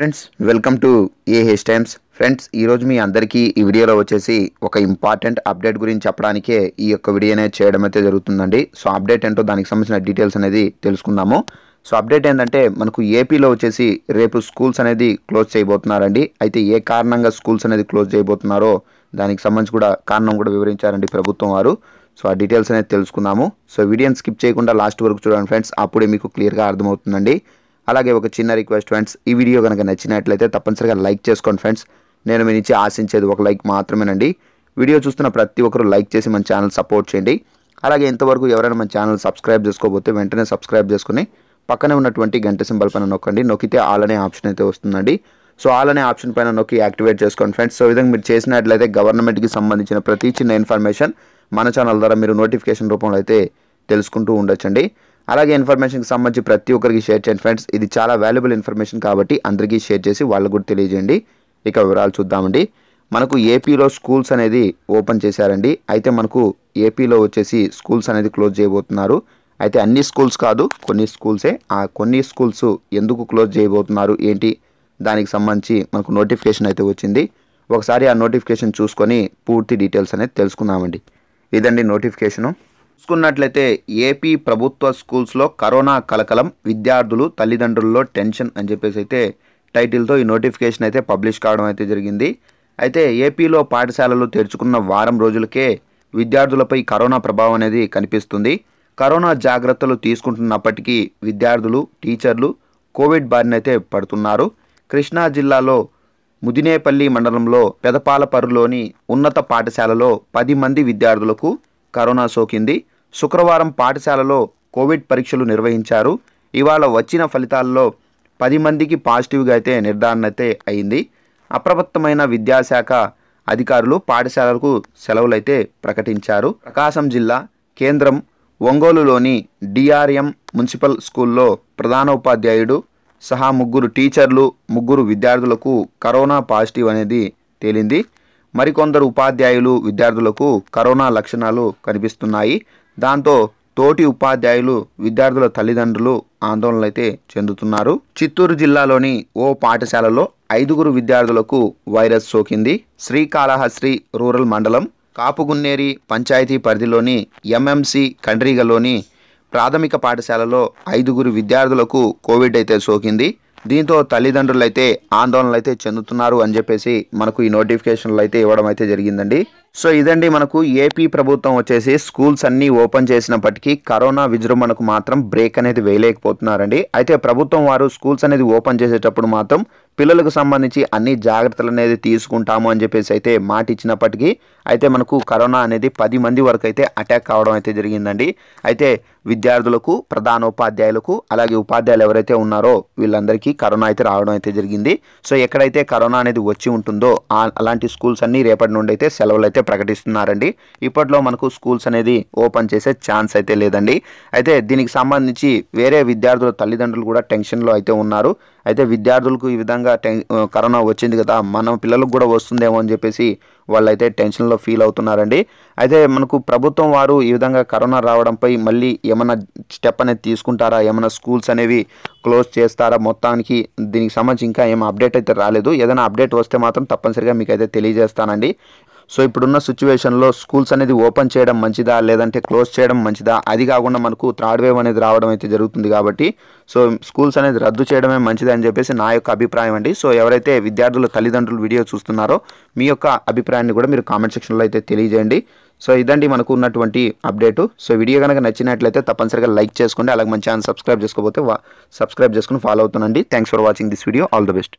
friends welcome to A H times friends ఈరోజు మీ అందరికీ ఈ వీడియోలో వచ్చేసి ఒక ఇంపార్టెంట్ అప్డేట్ గురించి చెప్పడానికే ఈ యొక్క వీడియోనే అనేది చేయడం అయితే జరుగుతుందండి సో అప్డేట్ ఏంటో దానికి సంబంధించిన డీటెయిల్స్ అనేది తెలుసుకుందాము సో అప్డేట్ ఏంటంటే మనకు ఏపీలో వచ్చేసి రేపు స్కూల్స్ అనేది క్లోజ్ చేయబోతున్నారండి అయితే ఏ కారణంగా స్కూల్స్ అనేది క్లోజ్ చేయబోతున్నారో దానికి సంబంధించి కూడా కారణం కూడా వివరించారండి ప్రభుత్వం వారు సో ఆ డీటెయిల్స్ అనేది తెలుసుకుందాము సో వీడియోని స్కిప్ చేయకుండా లాస్ట్ వరకు చూడండి ఫ్రెండ్స్ అప్పుడే మీకు క్లియర్గా అర్థమవుతుందండి అలాగే ఒక చిన్న రిక్వెస్ట్ ఫ్రెండ్స్ ఈ వీడియో కనుక నచ్చినట్లయితే తప్పనిసరిగా లైక్ చేసుకోండి ఫ్రెండ్స్ నేను మీ నుంచి ఆశించేది ఒక లైక్ మాత్రమేనండి వీడియో చూస్తున్న ప్రతి ఒక్కరు లైక్ చేసి మన ఛానల్ సపోర్ట్ చేయండి అలాగే ఇంతవరకు ఎవరైనా మన ఛానల్ సబ్స్క్రైబ్ చేసుకోబోతే వెంటనే సబ్స్క్రైబ్ చేసుకుని పక్కనే ఉన్నటువంటి గంట సింబల్ పైన నొక్కండి నొక్కితే ఆల్ అనే ఆప్షన్ అయితే వస్తుందండి సో ఆల్ అనే ఆప్షన్ పైన నొక్కి యాక్టివేట్ చేసుకోండి ఫ్రెండ్స్ సో విధంగా మీరు చేసినట్లయితే గవర్నమెంట్కి సంబంధించిన ప్రతి చిన్న ఇన్ఫర్మేషన్ మన ఛానల్ ద్వారా మీరు నోటిఫికేషన్ రూపంలో అయితే తెలుసుకుంటూ ఉండొచ్చండి అలాగే ఇన్ఫర్మేషన్కి సంబంధించి ప్రతి ఒక్కరికి షేర్ చేయండి ఫ్రెండ్స్ ఇది చాలా వాల్యుబుల్ ఇన్ఫర్మేషన్ కాబట్టి అందరికీ షేర్ చేసి వాళ్ళకు కూడా తెలియజేయండి ఇక వివరాలు చూద్దామండి మనకు ఏపీలో స్కూల్స్ అనేది ఓపెన్ చేశారండి అయితే మనకు ఏపీలో వచ్చేసి స్కూల్స్ అనేది క్లోజ్ చేయబోతున్నారు అయితే అన్ని స్కూల్స్ కాదు కొన్ని స్కూల్సే ఆ కొన్ని స్కూల్స్ ఎందుకు క్లోజ్ చేయబోతున్నారు ఏంటి దానికి సంబంధించి మనకు నోటిఫికేషన్ అయితే వచ్చింది ఒకసారి ఆ నోటిఫికేషన్ చూసుకొని పూర్తి డీటెయిల్స్ అనేది తెలుసుకుందామండి ఇదండి నోటిఫికేషను చూసుకున్నట్లయితే ఏపీ ప్రభుత్వ స్కూల్స్లో కరోనా కలకలం విద్యార్థులు తల్లిదండ్రుల్లో టెన్షన్ అని చెప్పేసి అయితే టైటిల్తో ఈ నోటిఫికేషన్ అయితే పబ్లిష్ కావడం అయితే జరిగింది అయితే ఏపీలో పాఠశాలలు తెరుచుకున్న వారం రోజులకే విద్యార్థులపై కరోనా ప్రభావం అనేది కనిపిస్తుంది కరోనా జాగ్రత్తలు తీసుకుంటున్నప్పటికీ విద్యార్థులు టీచర్లు కోవిడ్ బారినైతే పడుతున్నారు కృష్ణా జిల్లాలో ముదినేపల్లి మండలంలో పెదపాలపరులోని ఉన్నత పాఠశాలలో పది మంది విద్యార్థులకు కరోనా సోకింది శుక్రవారం పాఠశాలలో కోవిడ్ పరీక్షలు నిర్వహించారు ఇవాళ వచ్చిన ఫలితాల్లో పది మందికి పాజిటివ్గా అయితే నిర్ధారణ అయితే అయింది అప్రమత్తమైన విద్యాశాఖ అధికారులు పాఠశాలలకు సెలవులైతే ప్రకటించారు ప్రకాశం జిల్లా కేంద్రం ఒంగోలులోని డిఆర్ఎం మున్సిపల్ స్కూల్లో ప్రధాన ఉపాధ్యాయుడు సహా ముగ్గురు టీచర్లు ముగ్గురు విద్యార్థులకు కరోనా పాజిటివ్ అనేది తేలింది మరికొందరు ఉపాధ్యాయులు విద్యార్థులకు కరోనా లక్షణాలు కనిపిస్తున్నాయి దాంతో తోటి ఉపాధ్యాయులు విద్యార్థుల తల్లిదండ్రులు ఆందోళనలు అయితే చెందుతున్నారు చిత్తూరు జిల్లాలోని ఓ పాఠశాలలో ఐదుగురు విద్యార్థులకు వైరస్ సోకింది శ్రీకాళహస్త్రి రూరల్ మండలం కాపుగున్నేరి పంచాయతీ పరిధిలోని ఎంఎంసి కండ్రీగలోని ప్రాథమిక పాఠశాలలో ఐదుగురు విద్యార్థులకు కోవిడ్ అయితే సోకింది దీంతో తల్లిదండ్రులు అయితే ఆందోళనలు అయితే చెందుతున్నారు అని చెప్పేసి మనకు ఈ నోటిఫికేషన్లు అయితే ఇవ్వడం అయితే జరిగిందండి సో ఇదండి మనకు ఏపీ ప్రభుత్వం వచ్చేసి స్కూల్స్ అన్నీ ఓపెన్ చేసినప్పటికీ కరోనా విజృంభణకు మాత్రం బ్రేక్ అనేది వేయలేకపోతున్నారండి అయితే ప్రభుత్వం వారు స్కూల్స్ అనేది ఓపెన్ చేసేటప్పుడు మాత్రం పిల్లలకు సంబంధించి అన్ని జాగ్రత్తలు అనేది తీసుకుంటాము అని చెప్పేసి అయితే మాట ఇచ్చినప్పటికీ అయితే మనకు కరోనా అనేది పది మంది వరకు అయితే అటాక్ కావడం అయితే జరిగిందండి అయితే విద్యార్థులకు ప్రధానోపాధ్యాయులకు అలాగే ఉపాధ్యాయులు ఎవరైతే ఉన్నారో వీళ్ళందరికీ కరోనా అయితే రావడం అయితే జరిగింది సో ఎక్కడైతే కరోనా అనేది వచ్చి ఉంటుందో అలాంటి స్కూల్స్ అన్నీ రేపటి నుండి అయితే సెలవులు అయితే ప్రకటిస్తున్నారండి ఇప్పట్లో మనకు స్కూల్స్ అనేది ఓపెన్ చేసే ఛాన్స్ అయితే లేదండి అయితే దీనికి సంబంధించి వేరే విద్యార్థుల తల్లిదండ్రులు కూడా టెన్షన్లో అయితే ఉన్నారు అయితే విద్యార్థులకు ఈ విధంగా కరోనా వచ్చింది కదా మన పిల్లలకు కూడా వస్తుందేమో అని చెప్పేసి వాళ్ళు అయితే టెన్షన్లో ఫీల్ అవుతున్నారండి అయితే మనకు ప్రభుత్వం వారు ఈ విధంగా కరోనా రావడంపై మళ్ళీ ఏమైనా స్టెప్ అనేది తీసుకుంటారా ఏమైనా స్కూల్స్ అనేవి క్లోజ్ చేస్తారా మొత్తానికి దీనికి సంబంధించి ఇంకా ఏం అప్డేట్ అయితే రాలేదు ఏదైనా అప్డేట్ వస్తే మాత్రం తప్పనిసరిగా మీకు అయితే తెలియజేస్తానండి సో ఇప్పుడున్న సిచ్యువేషన్లో స్కూల్స్ అనేది ఓపెన్ చేయడం మంచిదా లేదంటే క్లోజ్ చేయడం మంచిదా అది కాకుండా మనకు థర్డ్ వేవ్ అనేది రావడం అయితే జరుగుతుంది కాబట్టి సో స్కూల్స్ అనేది రద్దు చేయడమే మంచిది అని చెప్పేసి నా యొక్క అభిప్రాయం అండి సో ఎవరైతే విద్యార్థుల తల్లిదండ్రులు వీడియో చూస్తున్నారో మీ యొక్క అభిప్రాయాన్ని కూడా మీరు కామెంట్ సెక్షన్లో అయితే తెలియజేయండి సో ఇదండి మనకు ఉన్నటువంటి అప్డేటు సో వీడియో కనుక నచ్చినట్లయితే తప్పనిసరిగా లైక్ చేసుకోండి అలాగే మంచి ఛానల్ సబ్స్క్రైబ్ చేసుకోకపోతే సబ్స్క్రైబ్ చేసుకుని ఫాలో అవుతానండి thanks for watching this video all the best